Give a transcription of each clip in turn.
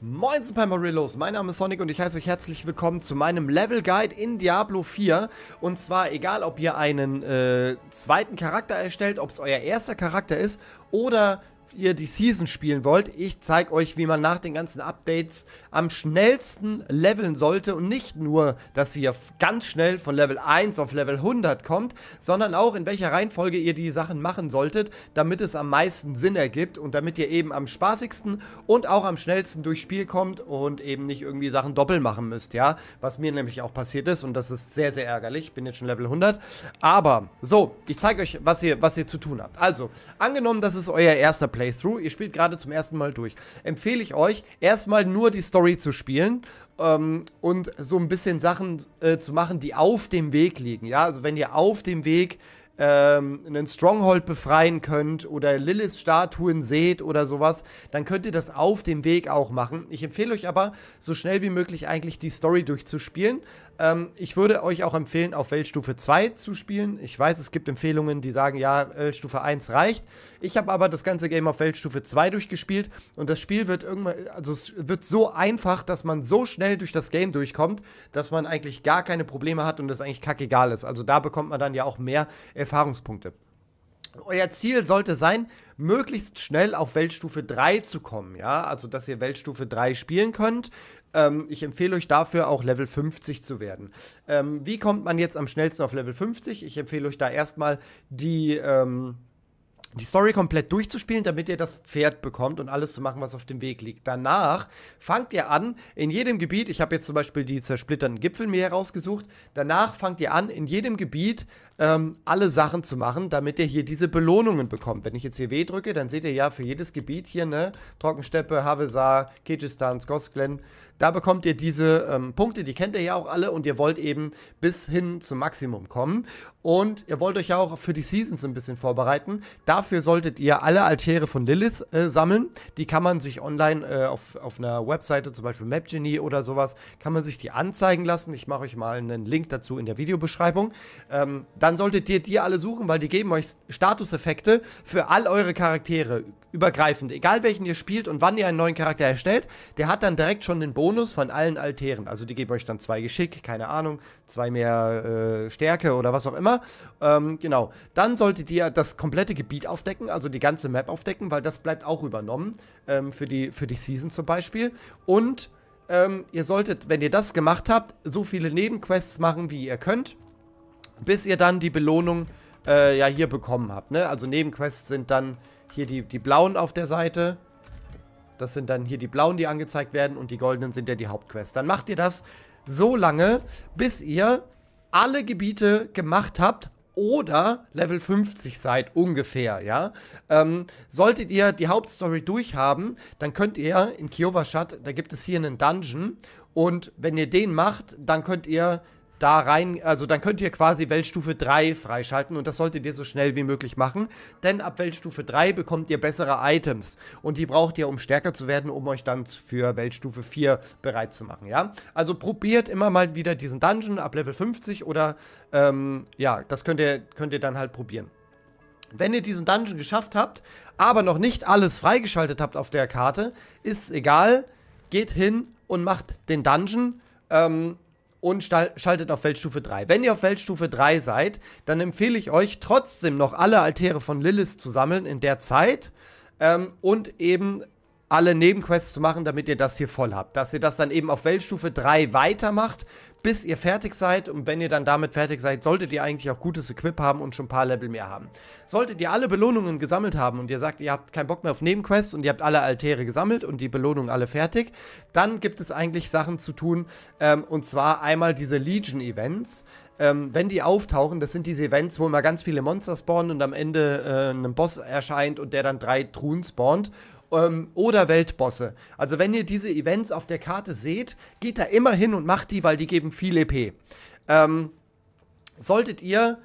Moin Supermarillos, mein Name ist Sonic und ich heiße euch herzlich willkommen zu meinem Level Guide in Diablo 4. Und zwar egal, ob ihr einen äh, zweiten Charakter erstellt, ob es euer erster Charakter ist oder ihr die Season spielen wollt. Ich zeige euch, wie man nach den ganzen Updates am schnellsten leveln sollte und nicht nur, dass ihr ganz schnell von Level 1 auf Level 100 kommt, sondern auch in welcher Reihenfolge ihr die Sachen machen solltet, damit es am meisten Sinn ergibt und damit ihr eben am spaßigsten und auch am schnellsten durchs Spiel kommt und eben nicht irgendwie Sachen doppelt machen müsst, ja? Was mir nämlich auch passiert ist und das ist sehr, sehr ärgerlich. Ich bin jetzt schon Level 100. Aber so, ich zeige euch, was ihr, was ihr zu tun habt. Also, angenommen, das ist euer erster Platz. Playthrough. Ihr spielt gerade zum ersten Mal durch. Empfehle ich euch, erstmal nur die Story zu spielen ähm, und so ein bisschen Sachen äh, zu machen, die auf dem Weg liegen. Ja, also wenn ihr auf dem Weg ähm, einen Stronghold befreien könnt oder Liliths Statuen seht oder sowas, dann könnt ihr das auf dem Weg auch machen. Ich empfehle euch aber, so schnell wie möglich eigentlich die Story durchzuspielen. Ähm, ich würde euch auch empfehlen, auf Weltstufe 2 zu spielen. Ich weiß, es gibt Empfehlungen, die sagen, ja, Weltstufe 1 reicht. Ich habe aber das ganze Game auf Weltstufe 2 durchgespielt und das Spiel wird irgendwann, also es wird so einfach, dass man so schnell durch das Game durchkommt, dass man eigentlich gar keine Probleme hat und das eigentlich kackegal ist. Also da bekommt man dann ja auch mehr Erfahrung Erfahrungspunkte. Euer Ziel sollte sein, möglichst schnell auf Weltstufe 3 zu kommen, ja, also dass ihr Weltstufe 3 spielen könnt. Ähm, ich empfehle euch dafür auch Level 50 zu werden. Ähm, wie kommt man jetzt am schnellsten auf Level 50? Ich empfehle euch da erstmal die, ähm, die Story komplett durchzuspielen, damit ihr das Pferd bekommt und alles zu machen, was auf dem Weg liegt. Danach fangt ihr an, in jedem Gebiet, ich habe jetzt zum Beispiel die zersplitternden Gipfel mir herausgesucht, danach fangt ihr an, in jedem Gebiet ähm, alle Sachen zu machen, damit ihr hier diese Belohnungen bekommt. Wenn ich jetzt hier W drücke, dann seht ihr ja für jedes Gebiet hier, ne, Trockensteppe, Havesar, Kyrgyzstan, Skosglen, da bekommt ihr diese ähm, Punkte, die kennt ihr ja auch alle und ihr wollt eben bis hin zum Maximum kommen. Und ihr wollt euch ja auch für die Seasons ein bisschen vorbereiten. Da Dafür solltet ihr alle Altäre von Lilith äh, sammeln. Die kann man sich online äh, auf, auf einer Webseite, zum Beispiel MapGenie oder sowas, kann man sich die anzeigen lassen. Ich mache euch mal einen Link dazu in der Videobeschreibung. Ähm, dann solltet ihr die alle suchen, weil die geben euch Statuseffekte für all eure Charaktere übergreifend. Egal welchen ihr spielt und wann ihr einen neuen Charakter erstellt, der hat dann direkt schon den Bonus von allen Altären. Also die geben euch dann zwei Geschick, keine Ahnung, zwei mehr äh, Stärke oder was auch immer. Ähm, genau. Dann solltet ihr das komplette Gebiet aufdecken, also die ganze Map aufdecken, weil das bleibt auch übernommen ähm, für, die, für die Season zum Beispiel. Und ähm, ihr solltet, wenn ihr das gemacht habt, so viele Nebenquests machen, wie ihr könnt, bis ihr dann die Belohnung äh, ja hier bekommen habt. Ne? Also Nebenquests sind dann hier die, die blauen auf der Seite. Das sind dann hier die blauen, die angezeigt werden und die goldenen sind ja die Hauptquests. Dann macht ihr das so lange, bis ihr alle Gebiete gemacht habt oder Level 50 seid ungefähr, ja. Ähm, solltet ihr die Hauptstory durchhaben, dann könnt ihr in Kiovashat, da gibt es hier einen Dungeon und wenn ihr den macht, dann könnt ihr da rein, also dann könnt ihr quasi Weltstufe 3 freischalten und das solltet ihr so schnell wie möglich machen, denn ab Weltstufe 3 bekommt ihr bessere Items und die braucht ihr, um stärker zu werden, um euch dann für Weltstufe 4 bereit zu machen, ja? Also probiert immer mal wieder diesen Dungeon ab Level 50 oder, ähm, ja, das könnt ihr, könnt ihr dann halt probieren. Wenn ihr diesen Dungeon geschafft habt, aber noch nicht alles freigeschaltet habt auf der Karte, ist egal, geht hin und macht den Dungeon, ähm, und schaltet auf Feldstufe 3. Wenn ihr auf Feldstufe 3 seid, dann empfehle ich euch trotzdem noch alle Altäre von Lilith zu sammeln in der Zeit ähm, und eben alle Nebenquests zu machen, damit ihr das hier voll habt. Dass ihr das dann eben auf Weltstufe 3 weitermacht, bis ihr fertig seid. Und wenn ihr dann damit fertig seid, solltet ihr eigentlich auch gutes Equip haben und schon ein paar Level mehr haben. Solltet ihr alle Belohnungen gesammelt haben und ihr sagt, ihr habt keinen Bock mehr auf Nebenquests und ihr habt alle Altäre gesammelt und die Belohnungen alle fertig, dann gibt es eigentlich Sachen zu tun. Ähm, und zwar einmal diese Legion-Events. Ähm, wenn die auftauchen, das sind diese Events, wo immer ganz viele Monster spawnen und am Ende äh, ein Boss erscheint und der dann drei Truhen spawnt ähm, oder Weltbosse. Also wenn ihr diese Events auf der Karte seht, geht da immer hin und macht die, weil die geben viel EP. Ähm, solltet ihr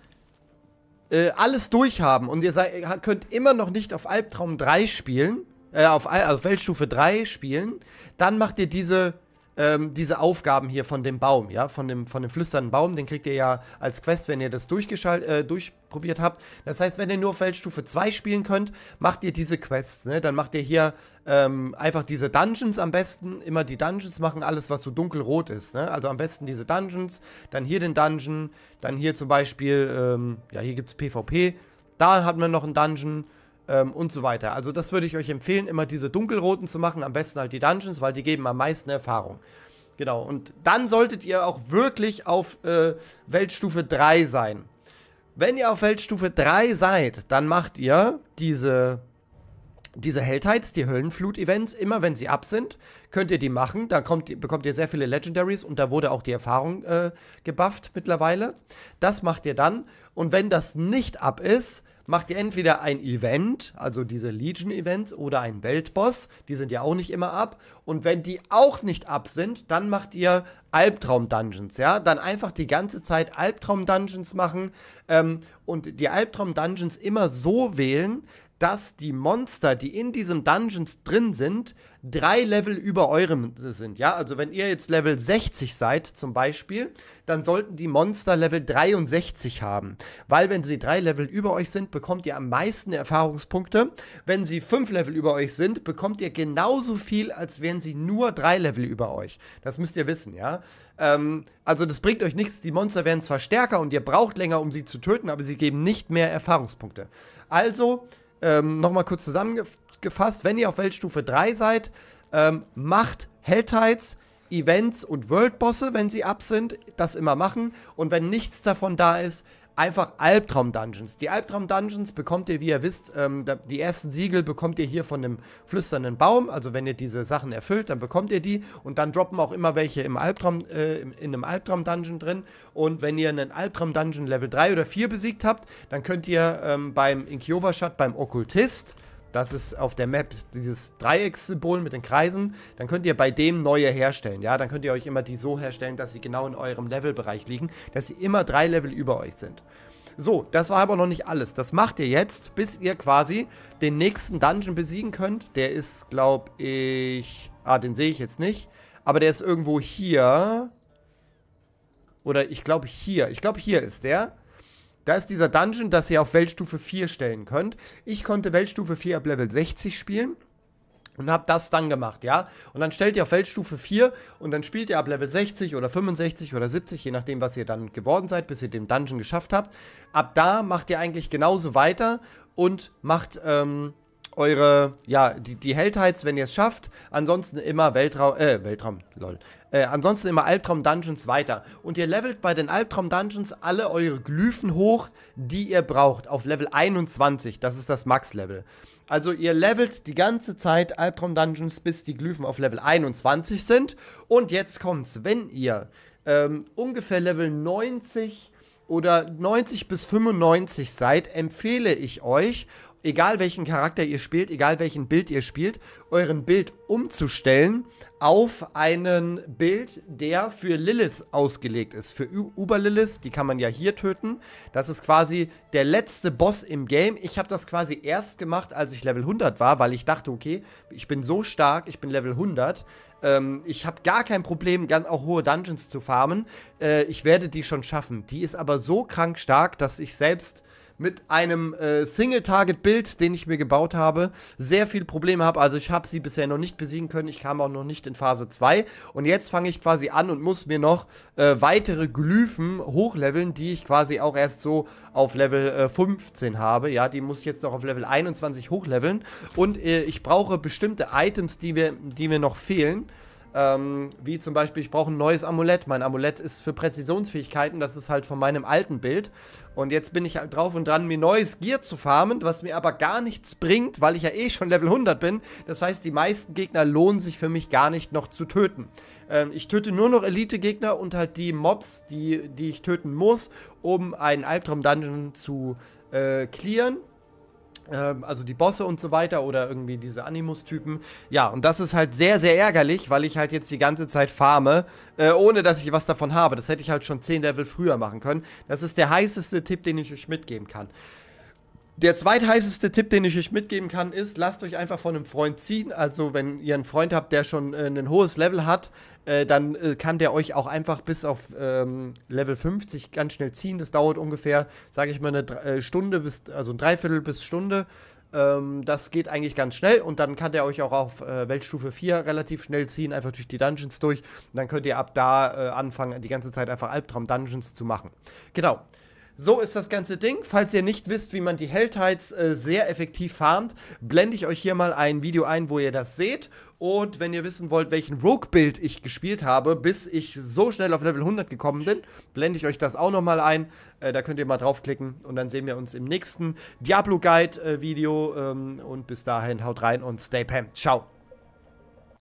äh, alles durchhaben und ihr seid, könnt immer noch nicht auf Albtraum 3 spielen, äh, auf, auf Weltstufe 3 spielen, dann macht ihr diese ähm, diese Aufgaben hier von dem Baum, ja, von dem, von dem flüsternden Baum, den kriegt ihr ja als Quest, wenn ihr das durchgeschalt, äh, durchprobiert habt. Das heißt, wenn ihr nur Feldstufe 2 spielen könnt, macht ihr diese Quests, ne? Dann macht ihr hier ähm, einfach diese Dungeons am besten, immer die Dungeons machen, alles, was so dunkelrot ist, ne? Also am besten diese Dungeons, dann hier den Dungeon, dann hier zum Beispiel, ähm, ja, hier gibt's PvP, da hat man noch einen Dungeon, ähm, und so weiter. Also das würde ich euch empfehlen, immer diese dunkelroten zu machen, am besten halt die Dungeons, weil die geben am meisten Erfahrung. Genau, und dann solltet ihr auch wirklich auf äh, Weltstufe 3 sein. Wenn ihr auf Weltstufe 3 seid, dann macht ihr diese, diese Heldheits, die Höllenflut-Events, immer wenn sie ab sind, könnt ihr die machen. Da kommt, bekommt ihr sehr viele Legendaries und da wurde auch die Erfahrung äh, gebufft mittlerweile. Das macht ihr dann. Und wenn das nicht ab ist, macht ihr entweder ein Event, also diese Legion-Events, oder einen Weltboss. Die sind ja auch nicht immer ab. Und wenn die auch nicht ab sind, dann macht ihr Albtraum-Dungeons, ja? Dann einfach die ganze Zeit Albtraum-Dungeons machen ähm, und die Albtraum-Dungeons immer so wählen, dass die Monster, die in diesen Dungeons drin sind, drei Level über eurem sind. Ja, also wenn ihr jetzt Level 60 seid zum Beispiel, dann sollten die Monster Level 63 haben. Weil wenn sie drei Level über euch sind, bekommt ihr am meisten Erfahrungspunkte. Wenn sie fünf Level über euch sind, bekommt ihr genauso viel, als wären sie nur drei Level über euch. Das müsst ihr wissen, ja. Ähm, also das bringt euch nichts. Die Monster werden zwar stärker und ihr braucht länger, um sie zu töten, aber sie geben nicht mehr Erfahrungspunkte. Also, ähm, nochmal kurz zusammengefasst, wenn ihr auf Weltstufe 3 seid, ähm, macht Helltides, Events und Worldbosse, wenn sie ab sind, das immer machen. Und wenn nichts davon da ist, einfach Albtraum-Dungeons. Die Albtraum-Dungeons bekommt ihr, wie ihr wisst, ähm, die ersten Siegel bekommt ihr hier von dem flüsternden Baum. Also wenn ihr diese Sachen erfüllt, dann bekommt ihr die. Und dann droppen auch immer welche im Albtraum, äh, in einem Albtraum-Dungeon drin. Und wenn ihr einen Albtraum-Dungeon Level 3 oder 4 besiegt habt, dann könnt ihr ähm, beim Inkiova-Shot, beim Okkultist, das ist auf der Map dieses Dreiecks-Symbol mit den Kreisen. Dann könnt ihr bei dem neue herstellen. Ja, dann könnt ihr euch immer die so herstellen, dass sie genau in eurem Levelbereich liegen, dass sie immer drei Level über euch sind. So, das war aber noch nicht alles. Das macht ihr jetzt, bis ihr quasi den nächsten Dungeon besiegen könnt. Der ist, glaube ich... Ah, den sehe ich jetzt nicht. Aber der ist irgendwo hier. Oder ich glaube hier. Ich glaube hier ist der. Da ist dieser Dungeon, das ihr auf Weltstufe 4 stellen könnt. Ich konnte Weltstufe 4 ab Level 60 spielen und habe das dann gemacht, ja? Und dann stellt ihr auf Weltstufe 4 und dann spielt ihr ab Level 60 oder 65 oder 70, je nachdem, was ihr dann geworden seid, bis ihr den Dungeon geschafft habt. Ab da macht ihr eigentlich genauso weiter und macht ähm, eure, ja, die, die Heldheits, wenn ihr es schafft. Ansonsten immer Weltraum, äh, Weltraum, lol. Äh, ansonsten immer Albtraum Dungeons weiter. Und ihr levelt bei den Albtraum Dungeons alle eure Glyphen hoch, die ihr braucht, auf Level 21. Das ist das Max-Level. Also ihr levelt die ganze Zeit Albtraum Dungeons, bis die Glyphen auf Level 21 sind. Und jetzt kommt's, wenn ihr ähm, ungefähr Level 90 oder 90 bis 95 seid, empfehle ich euch, egal welchen Charakter ihr spielt, egal welchen Bild ihr spielt, euren Bild umzustellen auf einen Bild, der für Lilith ausgelegt ist. Für Uber-Lilith, die kann man ja hier töten. Das ist quasi der letzte Boss im Game. Ich habe das quasi erst gemacht, als ich Level 100 war, weil ich dachte, okay, ich bin so stark, ich bin Level 100. Ähm, ich habe gar kein Problem, ganz auch hohe Dungeons zu farmen. Äh, ich werde die schon schaffen. Die ist aber so krank stark, dass ich selbst mit einem äh, Single-Target-Bild, den ich mir gebaut habe, sehr viele Probleme habe. Also ich habe sie bisher noch nicht besiegen können. Ich kam auch noch nicht in Phase 2. Und jetzt fange ich quasi an und muss mir noch äh, weitere Glyphen hochleveln, die ich quasi auch erst so auf Level äh, 15 habe. Ja, die muss ich jetzt noch auf Level 21 hochleveln. Und äh, ich brauche bestimmte Items, die mir, die mir noch fehlen. Ähm, wie zum Beispiel, ich brauche ein neues Amulett. Mein Amulett ist für Präzisionsfähigkeiten, das ist halt von meinem alten Bild. Und jetzt bin ich halt drauf und dran, mir neues Gear zu farmen, was mir aber gar nichts bringt, weil ich ja eh schon Level 100 bin. Das heißt, die meisten Gegner lohnen sich für mich gar nicht noch zu töten. Ähm, ich töte nur noch Elite-Gegner und halt die Mobs, die, die ich töten muss, um einen Albtraum-Dungeon zu äh, clearen ähm, also die Bosse und so weiter oder irgendwie diese Animus-Typen. Ja, und das ist halt sehr, sehr ärgerlich, weil ich halt jetzt die ganze Zeit farme, äh, ohne dass ich was davon habe. Das hätte ich halt schon 10 Level früher machen können. Das ist der heißeste Tipp, den ich euch mitgeben kann. Der zweitheißeste Tipp, den ich euch mitgeben kann, ist, lasst euch einfach von einem Freund ziehen. Also, wenn ihr einen Freund habt, der schon äh, ein hohes Level hat, äh, dann äh, kann der euch auch einfach bis auf ähm, Level 50 ganz schnell ziehen. Das dauert ungefähr, sage ich mal, eine äh, Stunde bis, also ein Dreiviertel bis Stunde. Ähm, das geht eigentlich ganz schnell und dann kann der euch auch auf äh, Weltstufe 4 relativ schnell ziehen, einfach durch die Dungeons durch. Und dann könnt ihr ab da äh, anfangen, die ganze Zeit einfach Albtraum-Dungeons zu machen. Genau. So ist das ganze Ding. Falls ihr nicht wisst, wie man die Heldheits äh, sehr effektiv farmt, blende ich euch hier mal ein Video ein, wo ihr das seht. Und wenn ihr wissen wollt, welchen Rogue-Build ich gespielt habe, bis ich so schnell auf Level 100 gekommen bin, blende ich euch das auch nochmal ein. Äh, da könnt ihr mal draufklicken und dann sehen wir uns im nächsten Diablo-Guide-Video. Äh, ähm, und bis dahin, haut rein und stay pam. Ciao.